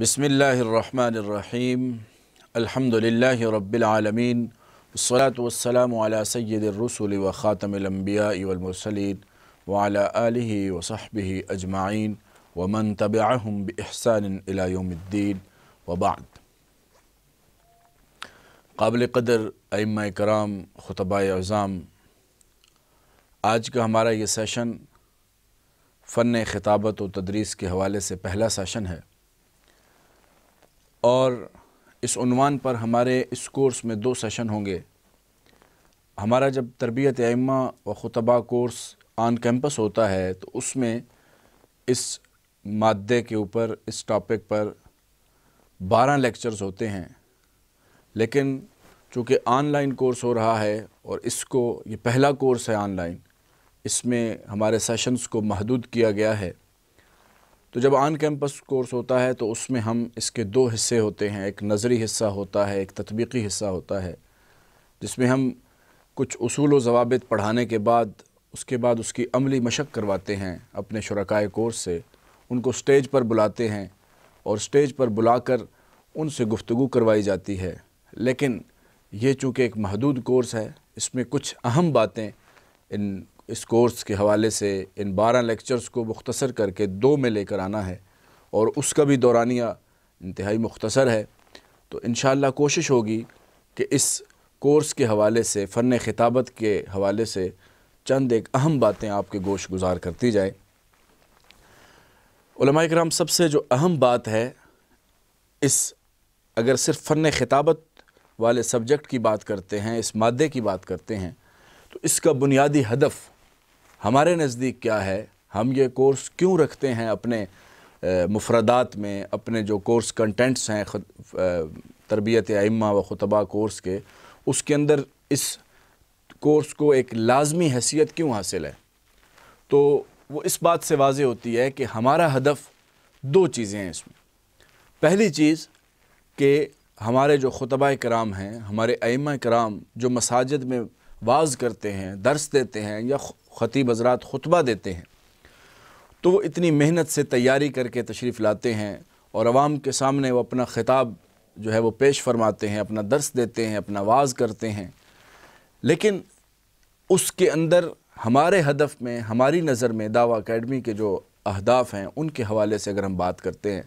बसमीम अल्हम्दुलिल्लाहि रब्बिल आलमीन वस्सलातु वस्सलामु अला सय्यिदिर रसूल व खातमिल अंबिया वल मुरसलीन व अला आलिहि व सहबिहि अजमाइन व मन तबअहुम बि इहसान इला यौमिद्दीन व बाद काबिल कदर अइम्मा कराम खुतबा अज़ाम आज का हमारा ये सेशन फ़न ख़िताबत व तदरीस के हवाले से पहला सेशन है और इस उनवान पर हमारे इस कोर्स में दो सेशन होंगे हमारा जब तरबियत अम्मा व खुतबा कोर्स ऑन कैंपस होता है तो उसमें इस मादे के ऊपर इस टॉपिक पर बारह लेक्चर्स होते हैं लेकिन चूँकि ऑनलाइन कोर्स हो रहा है और इसको ये पहला कोर्स है ऑनलाइन इसमें हमारे सेशंस को महदूद किया गया है तो जब ऑन कैंपस कोर्स होता है तो उसमें हम इसके दो हिस्से होते हैं एक नज़री हिस्सा होता है एक तطबीकी हिस्सा होता है जिसमें हम कुछ असूल जवाबित पढ़ाने के बाद उसके बाद उसकी अमली मशक करवाते हैं अपने शुरकाय कोर्स से उनको स्टेज पर बुलाते हैं और स्टेज पर बुलाकर उनसे गुफ्तु करवाई जाती है लेकिन ये चूँकि एक महदूद कोर्स है इसमें कुछ अहम बातें इन इस कोर्स के हवाले से इन बारह लेक्चर्स को मुख्तसर करके दो में लेकर आना है और उसका भी दौरानिया इंतहाई मुख्तसर है तो इन कोशिश होगी कि इस कोर्स के हवाले से फ़न खिताबत के हवाले से चंद एक अहम बातें आपके गोश गुजार करती जाए कराम सबसे जो अहम बात है इस अगर सिर्फ फ़न खिताबत वाले सब्जेक्ट की बात करते हैं इस मादे की बात करते हैं तो इसका बुनियादी हदफ़ हमारे नज़दीक क्या है हम ये कोर्स क्यों रखते हैं अपने मुफरदात में अपने जो कोर्स कंटेंट्स हैं तरबियत अम्मा व खुतबा कोर्स के उसके अंदर इस कोर्स को एक लाजमी हैसियत क्यों हासिल है तो वो इस बात से वाज होती है कि हमारा हदफ दो चीज़ें हैं इसमें पहली चीज़ कि हमारे जो खुतबा कराम हैं हमारे अम्मा कराम जो मसाजिद में वाज करते हैं दर्स देते हैं या ख़तीब हजरात खुतबा देते हैं तो वो इतनी मेहनत से तैयारी करके तशरीफ़ लाते हैं और आवाम के सामने वो अपना ख़िताब जो है वो पेश फरमाते हैं अपना दर्स देते हैं अपना वाज करते हैं लेकिन उसके अंदर हमारे हदफ में हमारी नज़र में दावा अकेडमी के जो अहदाफ हैं उनके हवाले से अगर हम बात करते हैं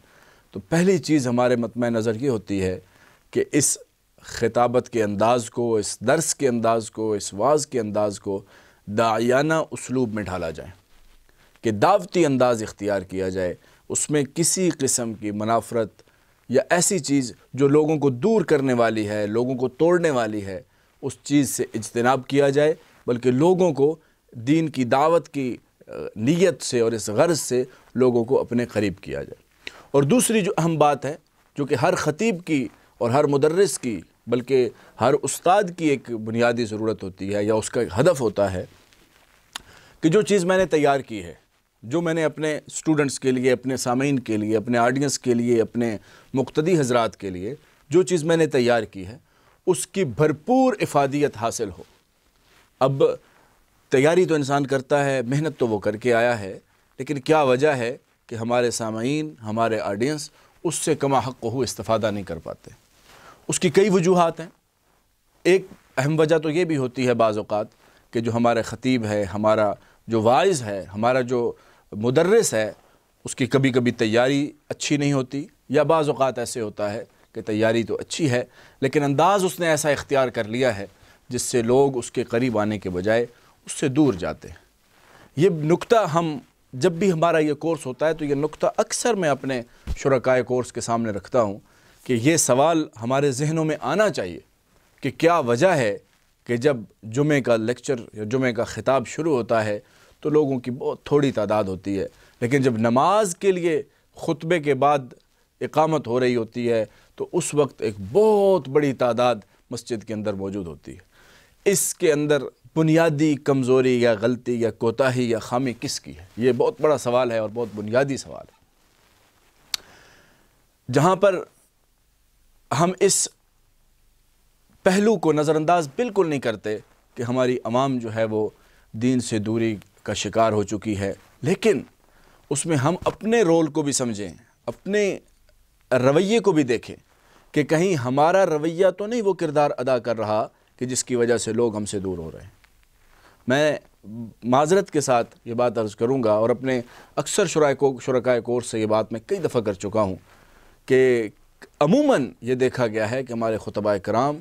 तो पहली चीज़ हमारे मतम नज़र ये होती है कि इस खिताबत के अंदाज़ को इस दर्स के अंदाज़ को इस वाज के अंदाज़ को दायाना उसलूब में ढाला जाए कि दावती अंदाज़ इख्तियार किया जाए उसमें किसी किस्म की मुनाफरत या ऐसी चीज़ जो लोगों को दूर करने वाली है लोगों को तोड़ने वाली है उस चीज़ से इजतनाब किया जाए बल्कि लोगों को दीन की दावत की नीयत से और इस गर्ज से लोगों को अपने करीब किया जाए और दूसरी जो अहम बात है जो कि हर ख़तीब की और हर मदरस की बल्कि हर उस्ताद की एक बुनियादी ज़रूरत होती है या उसका हदफ होता है कि जो चीज़ मैंने तैयार की है जो मैंने अपने स्टूडेंट्स के लिए अपने सामीन के लिए अपने आडियंस के लिए अपने मुख्तदी हजरात के लिए जो चीज़ मैंने तैयार की है उसकी भरपूर इफादियत हासिल हो अब तैयारी तो इंसान करता है मेहनत तो वो करके आया है लेकिन क्या वजह है कि हमारे सामीन हमारे ऑडियंस उससे कमा हक को इस्तफ़ादा नहीं कर पाते उसकी कई वजूहत हैं एक अहम वजह तो ये भी होती है बाज़ात कि जो हमारे ख़तीब है हमारा जो वाइज है हमारा जो मदरस है उसकी कभी कभी तैयारी अच्छी नहीं होती या बाज़ात ऐसे होता है कि तैयारी तो अच्छी है लेकिन अंदाज़ उसने ऐसा इख्तियार कर लिया है जिससे लोग उसके करीब आने के बजाय उससे दूर जाते हैं ये नुक्ता हम जब भी हमारा ये कोर्स होता है तो ये नुक्ता अक्सर मैं अपने शुरकाय कोर्स के सामने रखता हूँ कि ये सवाल हमारे जहनों में आना चाहिए कि क्या वजह है कि जब जुमे का लेक्चर या जुमे का ख़िताब शुरू होता है तो लोगों की बहुत थोड़ी तादाद होती है लेकिन जब नमाज के लिए खुतबे के बाद इकामत हो रही होती है तो उस वक्त एक बहुत बड़ी तादाद मस्जिद के अंदर मौजूद होती है इसके अंदर बुनियादी कमज़ोरी या गलती या कोताही या खामी किसकी है ये बहुत बड़ा सवाल है और बहुत बुनियादी सवाल है जहाँ पर हम इस पहलू को नज़रअंदाज बिल्कुल नहीं करते कि हमारी आवाम जो है वो दीन से दूरी का शिकार हो चुकी है लेकिन उसमें हम अपने रोल को भी समझें अपने रवैये को भी देखें कि कहीं हमारा रवैया तो नहीं वो किरदार अदा कर रहा कि जिसकी वजह से लोग हमसे दूर हो रहे हैं मैं माजरत के साथ ये बात अर्ज़ करूँगा और अपने अक्सर शुरा को शुरा कोर्स से ये बात मैं कई दफ़ा कर चुका हूँ कि अमूमन ये देखा गया है कि हमारे खुतबा कराम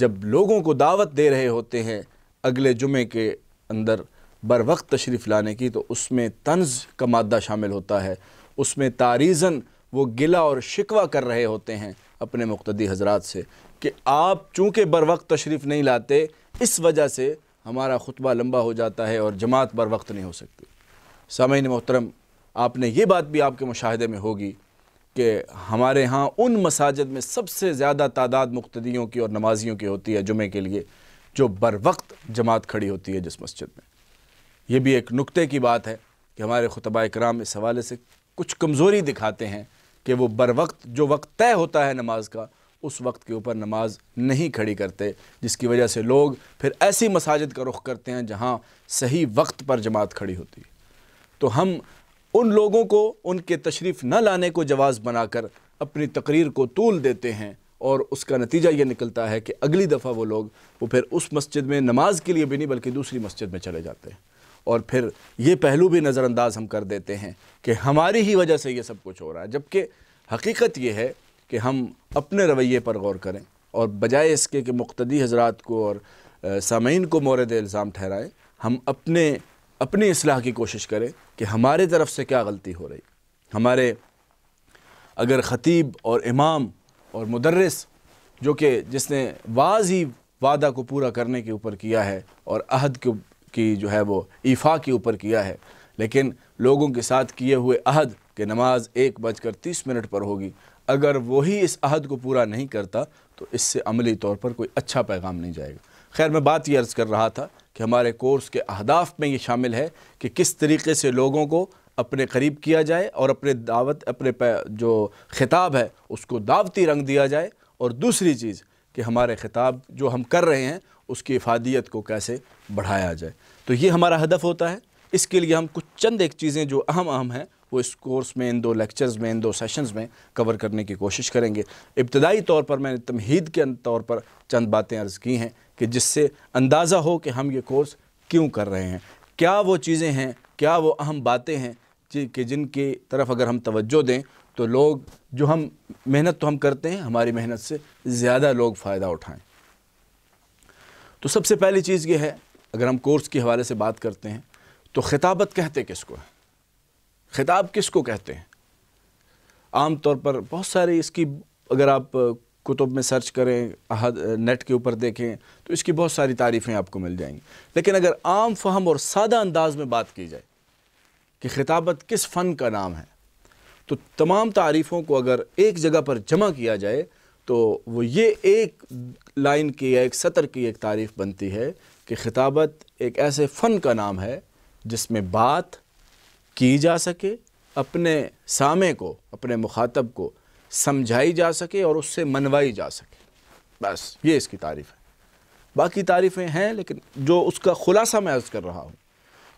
जब लोगों को दावत दे रहे होते हैं अगले जुमे के अंदर बर वक्त तशरीफ़ लाने की तो उसमें तंज का मादा शामिल होता है उसमें तारीज़न वो गिला और शिकवा कर रहे होते हैं अपने मुख्तदी हजरात से कि आप चूँकि बर वक्त तशरीफ़ नहीं लाते इस वजह से हमारा खुतबा लंबा हो जाता है और जमात बर वक्त नहीं हो सकती सामीन मोहतरम आपने ये बात भी आपके मुशाहदे में होगी कि हमारे यहाँ उन मसाजिद में सबसे ज़्यादा तादाद मुख्तियों की और नमाजियों की होती है जुमे के लिए जो बर वक्त जमात खड़ी होती है जिस मस्जिद में ये भी एक नुक्ते की बात है कि हमारे खुतबा कराम इस हवाले से कुछ कमज़ोरी दिखाते हैं कि वो बर वक्त जो वक्त तय होता है नमाज का उस वक्त के ऊपर नमाज नहीं खड़ी करते जिसकी वजह से लोग फिर ऐसी मसाजिद का रुख करते हैं जहाँ सही वक्त पर जमात खड़ी होती है तो हम उन लोगों को उनके तशरीफ़ न लाने को जवाज़ बनाकर अपनी तकरीर को तूल देते हैं और उसका नतीजा ये निकलता है कि अगली दफ़ा वो लोग वो फिर उस मस्जिद में नमाज के लिए भी नहीं बल्कि दूसरी मस्जिद में चले जाते हैं और फिर ये पहलू भी नज़रअंदाज हम कर देते हैं कि हमारी ही वजह से ये सब कुछ हो रहा है जबकि हकीकत ये है कि हम अपने रवैये पर गौर करें और बजाय इसके कि मुख्तदी हजरात को और सामीन को मोरद इल्ज़ाम ठहराएँ हम अपने अपनी असलाह की कोशिश करें कि हमारे तरफ से क्या गलती हो रही हमारे अगर ख़तीब और इमाम और मदरस जो कि जिसने वाज ही वादा को पूरा करने के ऊपर किया है और अहद के की जो है वो ईफ़ा के ऊपर किया है लेकिन लोगों के साथ किए हुए अहद के नमाज एक बजकर तीस मिनट पर होगी अगर वही इस अहद को पूरा नहीं करता तो इससे अमली तौर पर कोई अच्छा पैगाम नहीं जाएगा खैर मैं बात ये अर्ज़ कर रहा था कि हमारे कोर्स के अहदाफ में ये शामिल है कि किस तरीके से लोगों को अपने करीब किया जाए और अपने दावत अपने जो खिताब है उसको दावती रंग दिया जाए और दूसरी चीज़ कि हमारे खिताब जो हम कर रहे हैं उसकी अफ़ादियत को कैसे बढ़ाया जाए तो ये हमारा हदफ होता है इसके लिए हम कुछ चंद एक चीज़ें जो अहम अहम हैं वो इस कोर्स में इन दो लेक्चर्स में इन दो सेशंस में कवर करने की कोशिश करेंगे इब्तदाई तौर पर मैंने तमहीद के तौर पर चंद बातें अर्ज़ की हैं कि जिससे अंदाज़ा हो कि हम ये कोर्स क्यों कर रहे हैं क्या वो चीज़ें हैं क्या वो अहम बातें हैं कि जिनकी तरफ अगर हम तवज्जो दें तो लोग जो हम मेहनत तो हम करते हैं हमारी मेहनत से ज़्यादा लोग फ़ायदा उठाएँ तो सबसे पहली चीज़ ये है अगर हम कोर्स के हवाले से बात करते हैं तो खिताबत कहते किसको है खिताब किस को कहते हैं आम तौर पर बहुत सारे इसकी अगर आप कुतुब में सर्च करें नेट के ऊपर देखें तो इसकी बहुत सारी तारीफ़ें आपको मिल जाएंगी लेकिन अगर आम फहम और सादा अंदाज में बात की जाए कि खिताबत किस फ़न का नाम है तो तमाम तारीफ़ों को अगर एक जगह पर जमा किया जाए तो वो ये एक लाइन की या एक सतर की एक तारीफ़ बनती है कि खिताबत एक ऐसे फ़न का नाम है जिसमें बात की जा सके अपने सामे को अपने मुखातब को समझाई जा सके और उससे मनवाई जा सके बस ये इसकी तारीफ़ है बाकी तारीफ़ें हैं लेकिन जो उसका ख़ुलासा मैं अर्ज़ कर रहा हूँ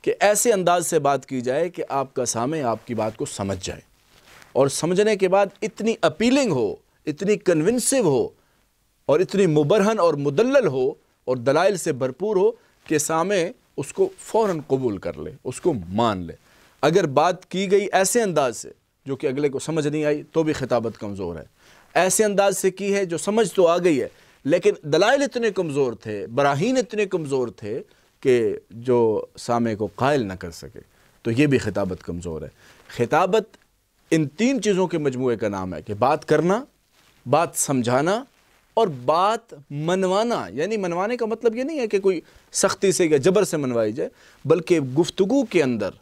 कि ऐसे अंदाज से बात की जाए कि आपका सामे आपकी बात को समझ जाए और समझने के बाद इतनी अपीलिंग हो इतनी कन्विंसिव हो और इतनी मुबरहन और मुदल हो और दलाइल से भरपूर हो कि सामे उसको फ़ौर कबूल कर ले उसको मान ले अगर बात की गई ऐसे अंदाज से जो कि अगले को समझ नहीं आई तो भी खिताबत कमज़ोर है ऐसे अंदाज से की है जो समझ तो आ गई है लेकिन दलाइल इतने कमज़ोर थे बराहीन इतने कमज़ोर थे कि जो सामे को कायल ना कर सके तो ये भी खिताबत कमज़ोर है खिताबत इन तीन चीज़ों के मजमू का नाम है कि बात करना बात समझाना और बात मनवाना यानी मनवाने का मतलब ये नहीं है कि कोई सख्ती से या जबर से मनवाई जाए बल्कि गुफ्तगु के अंदर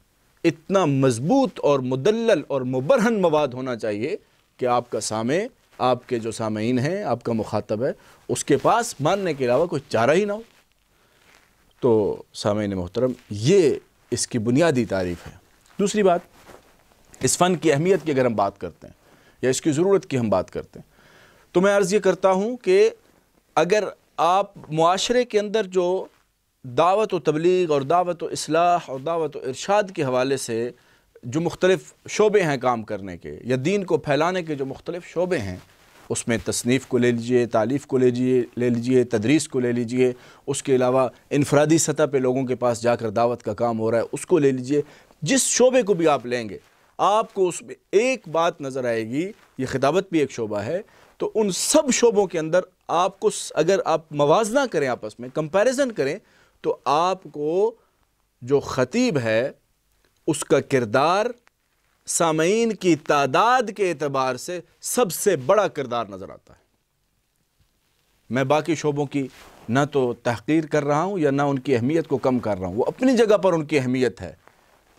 इतना मजबूत और मुदल और मुबरहन मवाद होना चाहिए कि आपका सामे आपके जो सामीन हैं आपका मुखातब है उसके पास मानने के अलावा कोई चारा ही ना हो तो सामीन मोहतरम ये इसकी बुनियादी तारीफ है दूसरी बात इस फ़न की अहमियत की अगर हम बात करते हैं या इसकी ज़रूरत की हम बात करते हैं तो मैं अर्ज़ ये करता हूँ कि अगर आप माशरे के अंदर जो दावत व तबलीग और दावत व असलाह और दावत व इरशाद के हवाले से जो मुख्तलिफ़ शोबे हैं काम करने के या दीन को फैलाने के जो मुख्तलिफ़ शोबे हैं उसमें तसनीफ़ को ले लीजिए तालीफ़ को ले लीजिए ले लीजिए तदरीस को ले लीजिए उसके अलावा इनफरादी सतह पर लोगों के पास जाकर दावत का काम हो रहा है उसको ले लीजिए जिस शोबे को भी आप लेंगे आपको उसमें एक बात नज़र आएगी ये खिताबत भी एक शोबा है तो उन सब शोबों के अंदर आपको अगर आप मवाजना करें आपस में कंपेरिज़न करें तो आपको जो ख़तीब है उसका किरदार सामीन की तादाद के अतबार से सबसे बड़ा किरदार नज़र आता है मैं बाकी शोबों की ना तो तहकीर कर रहा हूँ या ना उनकी अहमियत को कम कर रहा हूँ वो अपनी जगह पर उनकी अहमियत है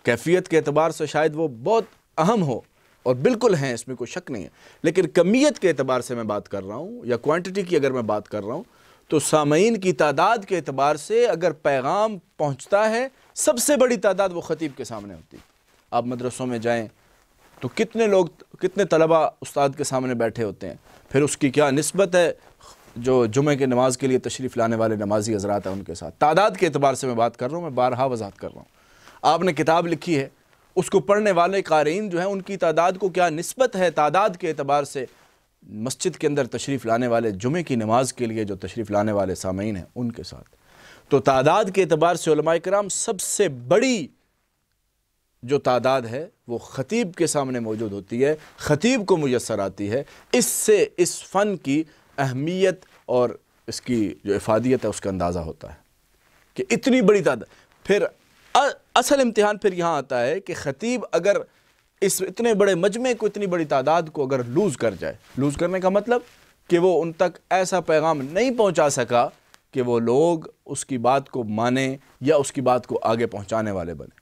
कैफियत के अतबार से शायद वो बहुत अहम हो और बिल्कुल हैं इसमें कोई शक नहीं है लेकिन कमियत के अतबार से मैं बात कर रहा हूँ या क्वांटिटी की अगर मैं बात कर रहा हूँ तो सामीन की तादाद के अतबार से अगर पैगाम पहुँचता है सबसे बड़ी तादाद वो ख़तीब के सामने होती है आप मदरसों में जाएँ तो कितने लोग कितने तलबा उस्ताद के सामने बैठे होते हैं फिर उसकी क्या नस्बत है जो जुमे के नमाज़ के लिए तशरीफ़ लाने वाले नमाजी हजरात हैं उनके साथ तादाद के अतबार से मैं बात कर रहा हूँ मैं बारहा वजात कर रहा हूँ आपने किताब लिखी है उसको पढ़ने वाले कारीन जो है उनकी तादाद को क्या नस्बत है तादाद के अतबार से मस्जिद के अंदर तशरीफ़ लाने वाले जुमे की नमाज के लिए जो तशरीफ़ लाने वाले सामीन हैं उनके साथ तो तादाद के अतबार से कराम सबसे बड़ी जो तादाद है वो ख़तीब के सामने मौजूद होती है ख़तीब को मैसर आती है इससे इस फ़न की अहमियत और इसकी जो इफादियत है उसका अंदाज़ा होता है कि इतनी बड़ी तादाद फिर असल इम्तहान फिर यहाँ आता है कि ख़तीब अगर इस इतने बड़े मजमे को इतनी बड़ी तादाद को अगर लूज़ कर जाए लूज़ करने का मतलब कि वो उन तक ऐसा पैगाम नहीं पहुंचा सका कि वो लोग उसकी बात को माने या उसकी बात को आगे पहुंचाने वाले बने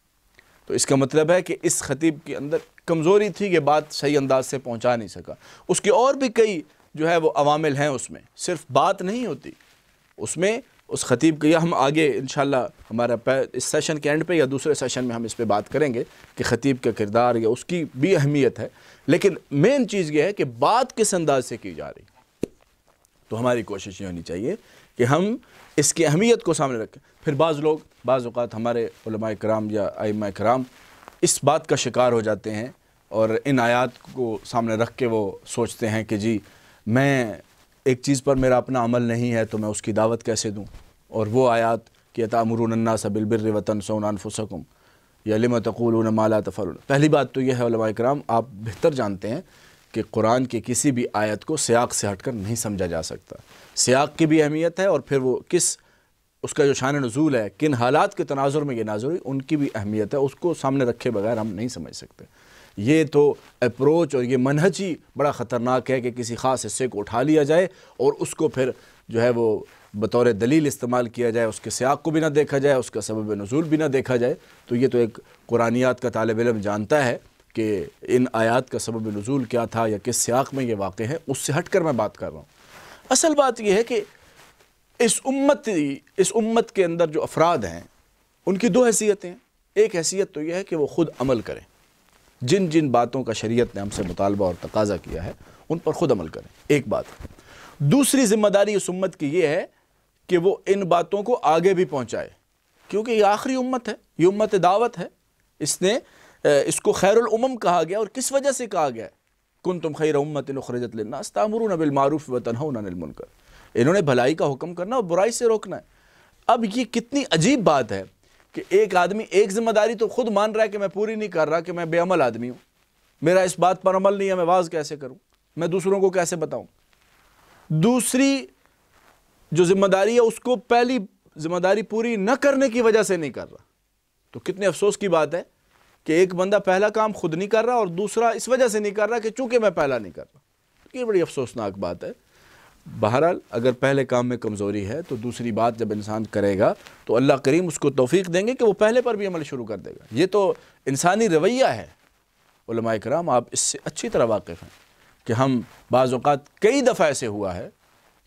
तो इसका मतलब है कि इस खतीब के अंदर कमज़ोरी थी कि बात सही अंदाज से पहुंचा नहीं सका उसके और भी कई जो है वो अवामिल हैं उसमें सिर्फ बात नहीं होती उसमें उस ख़तीब के या हम आगे इन हमारा इस सेशन के एंड पे या दूसरे सेशन में हम इस पर बात करेंगे कि ख़तीब का किरदार या उसकी भी अहमियत है लेकिन मेन चीज़ यह है कि बात किस अंदाज से की जा रही तो हमारी कोशिश ये होनी चाहिए कि हम इसकी अहमियत को सामने रखें फिर बाज़ लोग बाज़ात हमारे कराम या आईमा कराम इस बात का शिकार हो जाते हैं और इन आयात को सामने रख के वो सोचते हैं कि जी मैं एक चीज़ पर मेरा अपना अमल नहीं है तो मैं उसकी दावत कैसे दूँ और वो आयात कि तमरुन्ना सबिलबिर वतन सोनान फ़ुसकुम यलिम तकुल माला तफर पहली बात तो यह है कराम आप बेहतर जानते हैं कि कुरान के किसी भी आयत को सयाक से हटकर नहीं समझा जा सकता सयाक की भी अहमियत है और फिर वो किस उसका जो शान नजूल है किन हालात के तनाजुर में ये नाजुर हुई उनकी भी अहमियत है उसको सामने रखे बगैर हम नहीं समझ सकते ये तो अप्रोच और ये मनहज ही बड़ा ख़तरनाक है कि किसी ख़ास हिस्से को उठा लिया जाए और उसको फिर जो है वो बतौर दलील इस्तेमाल किया जाए उसके सियाक को भी ना देखा जाए उसका सबब नज़ूल भी ना देखा जाए तो ये तो एक कुरानियात का तालब इलम जानता है कि इन आयात का सबब नज़ूल क्या था या किस सियाक में ये वाक़ है उससे हट कर मैं बात कर रहा हूँ असल बात यह है कि इस उम्मत इस उम्मत के अंदर जो अफराद हैं उनकी दो हैसियतें हैं एक हैसियत तो यह है कि वो ख़ुद अमल करें जिन जिन बातों का शरीयत ने हमसे मुतालबा और तकाजा किया है उन पर ख़ुद अमल करें एक बात दूसरी जिम्मेदारी इस उम्मत की यह है कि वो इन बातों को आगे भी पहुँचाए क्योंकि ये आखिरी उम्मत है ये उम्मत दावत है इसने इसको खैरम कहा गया और किस वजह से कहा गया है कुन तुम खैर उम्मत नखरजत लन्नास वतन बिलमारूफ़ इन्होंने भलाई का हुक्म करना और बुराई से रोकना है अब ये कितनी अजीब बात है कि एक आदमी एक जिम्मेदारी तो खुद मान रहा है कि मैं पूरी नहीं कर रहा कि मैं बेअमल आदमी हूँ मेरा इस बात पर अमल नहीं है मैं वाज कैसे करूँ मैं दूसरों को कैसे बताऊँ दूसरी जो जिम्मेदारी है उसको पहली जिम्मेदारी पूरी न करने की वजह से नहीं कर रहा तो कितने अफसोस की बात है कि एक बंदा पहला काम खुद नहीं कर रहा और दूसरा इस वजह से नहीं कर रहा कि चूंकि मैं पहला नहीं कर रहा तो ये बड़ी अफसोसनाक बात है बहरहाल अगर पहले काम में कमज़ोरी है तो दूसरी बात जब इंसान करेगा तो अल्लाह करीम उसको तोफ़ी देंगे कि वो पहले पर भी अमल शुरू कर देगा ये तो इंसानी रवैया है कराम आप इससे अच्छी तरह वाकिफ़ हैं कि हम बाज़ात कई दफ़ा ऐसे हुआ है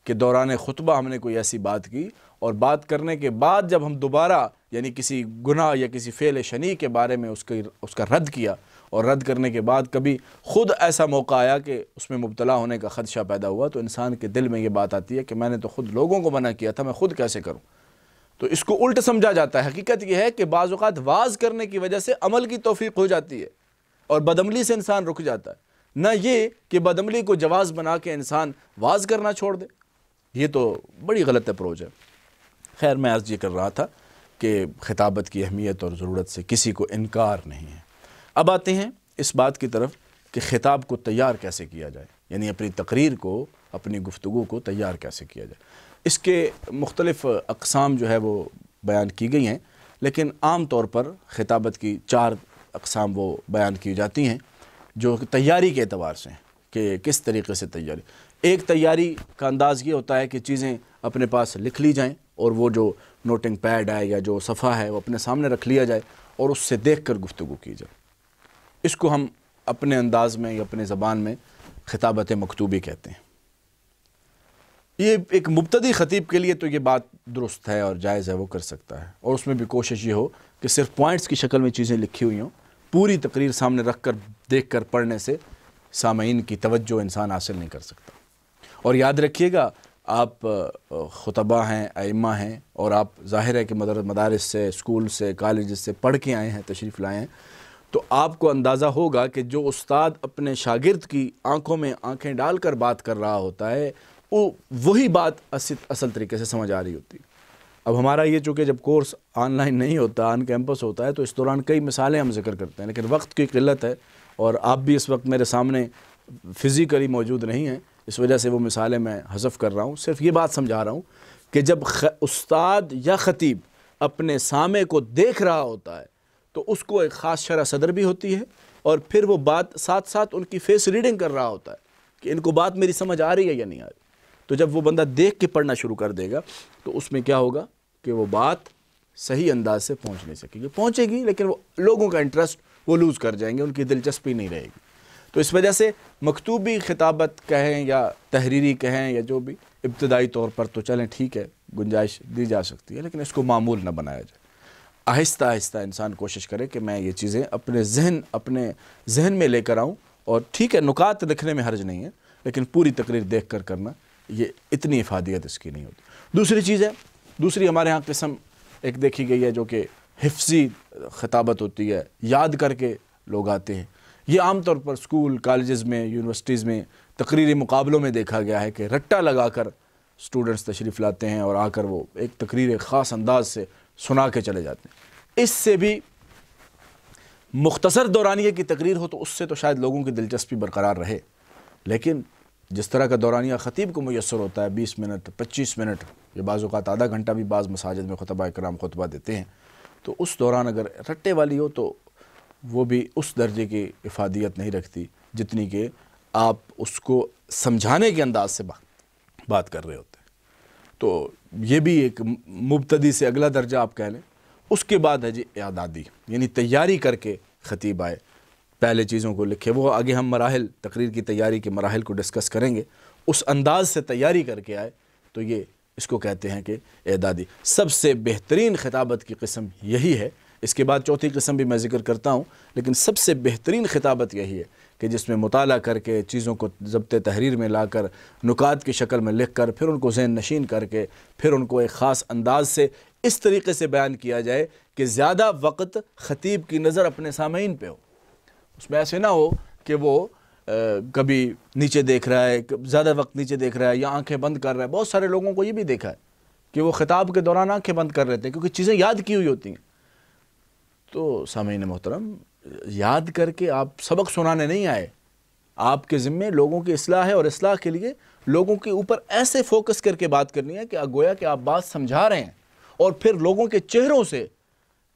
कि दौरान खुतबा हमने कोई ऐसी बात की और बात करने के बाद जब हम दोबारा यानी किसी गुनाह या किसी फ़ेल शनी के बारे में उसके उसका रद्द किया और रद्द करने के बाद कभी ख़ुद ऐसा मौका आया कि उसमें मुबतला होने का ख़दशा पैदा हुआ तो इंसान के दिल में ये बात आती है कि मैंने तो ख़ुद लोगों को मना किया था मैं ख़ुद कैसे करूँ तो इसको उल्ट समझा जाता है हकीकत यह है कि बाज़ात वाज करने की वजह से अमल की तोफ़ी हो जाती है और बदमली से इंसान रुक जाता है ना ये कि बदमली को जवाज़ बना के इंसान वाज करना छोड़ दे ये तो बड़ी गलत अप्रोच है खैर मैं आज ये कर रहा था कि खिताबत की अहमियत और ज़रूरत से किसी को इनकार नहीं है अब आते हैं इस बात की तरफ कि ख़िताब को तैयार कैसे किया जाए यानी अपनी तकरीर को अपनी गुफ्तु को तैयार कैसे किया जाए इसके मुख्तलफ़ अकसाम जो है वो बयान की गई हैं लेकिन आम तौर पर खिताबत की चार अकसाम वो बयान की जाती हैं जो तैयारी के अतबार से हैं कि किस तरीके से तैयारी एक तैयारी का अंदाज़ ये होता है कि चीज़ें अपने पास लिख ली जाएँ और वो जो नोटिंग पैड है या जो सफ़ा है वो अपने सामने रख लिया जाए और उससे देख कर गुफ्तु की जाए इसको हम अपने अंदाज में या अपने ज़बान में खिताबत मकतूबी कहते हैं ये एक मुबतदी ख़तीब के लिए तो ये बात दुरुस्त है और जायज़ है वो कर सकता है और उसमें भी कोशिश ये हो कि सिर्फ पॉइंट्स की शक्ल में चीज़ें लिखी हुई हों पूरी तकरीर सामने रख कर देख कर पढ़ने से सामीन की तवज्जो इंसान हासिल नहीं कर सकता और याद रखिएगा आप खुतबा हैं आइमा हैं और आप जाहिर है कि मदर मदारस से स्कूल से कॉलेज से पढ़ के आए हैं तशरीफ़ लाए हैं तो आपको अंदाज़ा होगा कि जो उस्ताद अपने शागिर्द की आंखों में आंखें डाल कर बात कर रहा होता है वो वही बात असित असल तरीके से समझ आ रही होती अब हमारा ये चूँकि जब कोर्स ऑनलाइन नहीं होता ऑन कैंपस होता है तो इस दौरान कई मिसालें हम जिक्र करते हैं लेकिन वक्त की किल्लत है और आप भी इस वक्त मेरे सामने फ़िज़िकली मौजूद नहीं हैं इस वजह से वो मिसालें मैं हजफ कर रहा हूँ सिर्फ ये बात समझा रहा हूँ कि जब उस्ताद या ख़तीब अपने सामे को देख रहा होता है तो उसको एक ख़ास शरा सदर भी होती है और फिर वो बात साथ साथ उनकी फेस रीडिंग कर रहा होता है कि इनको बात मेरी समझ आ रही है या नहीं आ रही तो जब वो बंदा देख के पढ़ना शुरू कर देगा तो उसमें क्या होगा कि वो बात सही अंदाज से पहुंच नहीं सकेगी पहुंचेगी लेकिन वो लोगों का इंटरेस्ट वो लूज़ कर जाएंगे उनकी दिलचस्पी नहीं रहेगी तो इस वजह से मकतूबी खिताबत कहें या तहरीरी कहें या जो भी इब्तदाई तौर पर तो चलें ठीक है गुंजाइश दी जा सकती है लेकिन इसको मामूल ना बनाया जाए आहिस्ता आहिस्ता इंसान कोशिश करे कि मैं ये चीज़ें अपने जहन अपने जहन में लेकर आऊँ और ठीक है नुकात लिखने में हर्ज नहीं है लेकिन पूरी तकरीर देख कर करना ये इतनी इफादियत इसकी नहीं होती दूसरी चीज़ है दूसरी हमारे यहाँ किस्म एक देखी गई है जो कि हिफ्जी खिताबत होती है याद करके लोग आते हैं ये आम तौर पर स्कूल कॉलेज़ में यूनिवर्सिटीज़ में तकरीरी मुकाबलों में देखा गया है कि रट्टा लगा कर स्टूडेंट्स तशरीफ़ लाते हैं और आकर वो एक तकरीर ख़ास अंदाज से सुना के चले जाते हैं इससे भी मुख्तसर दौरानिया की तकरीर हो तो उससे तो शायद लोगों की दिलचस्पी बरकरार रहे लेकिन जिस तरह का दौरानिया ख़तीब को मैसर होता है बीस मिनट पच्चीस मिनट या बाज़ात आधा घंटा भी बाज़ मसाजद में खुतबा कराम खुतबा देते हैं तो उस दौरान अगर रट्टे वाली हो तो वो भी उस दर्जे की इफादियत नहीं रखती जितनी कि आप उसको समझाने के अंदाज से बात कर रहे होते तो ये भी एक मुबतदी से अगला दर्जा आप कह लें उसके बाद है जी आदादी यानी तैयारी करके ख़तीब आए पहले चीज़ों को लिखे वो आगे हम मराहल तकरीर की तैयारी के मराहल को डिस्कस करेंगे उस अंदाज से तैयारी करके आए तो ये इसको कहते हैं कि एदादी सबसे बेहतरीन खिताबत की कस्म यही है इसके बाद चौथी कस्म भी मैं जिक्र करता हूँ लेकिन सबसे बेहतरीन खिताबत यही है कि जिसमें मुताल करके चीज़ों को जब्त तहरीर में ला कर नुकात की शक्ल में लिख कर फिर उनको जहन नशीन करके फिर उनको एक ख़ास अंदाज से इस तरीके से बयान किया जाए कि ज़्यादा वक्त ख़तीब की नज़र अपने सामीन पर हो उसमें ऐसे ना हो कि वो आ, कभी नीचे देख रहा है ज़्यादा वक्त नीचे देख रहा है या आँखें बंद कर रहा है बहुत सारे लोगों को ये भी देखा है कि वो ख़िताब के दौरान आँखें बंद कर रहे थे क्योंकि चीज़ें याद की हुई होती हैं तो सामीन मोहतरम याद करके आप सबक सुनाने नहीं आए आपके ज़िम्मे लोगों की असलाह है और असलाह के लिए लोगों के ऊपर ऐसे फोकस करके बात करनी है कि गोया कि आप बात समझा रहे हैं और फिर लोगों के चेहरों से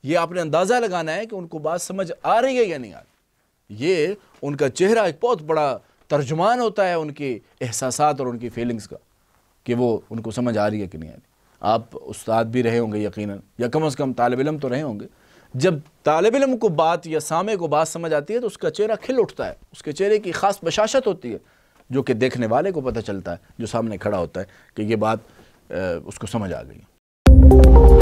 ये आपने अंदाज़ा लगाना है कि उनको बात समझ आ रही है या नहीं आ रही ये उनका चेहरा एक बहुत बड़ा तर्जुमान होता है उनके एहसास और उनकी फीलिंग्स का कि वो उनको समझ आ रही है कि नहीं आ रही आप उस्ताद भी रहे होंगे यकीनन या कम अज़ कम तालब इलम तो रहे होंगे जब तालब इलम को बात या सामे को बात समझ आती है तो उसका चेहरा खिल उठता है उसके चेहरे की ख़ास बशाशत होती है जो कि देखने वाले को पता चलता है जो सामने खड़ा होता है कि ये बात उसको समझ आ गई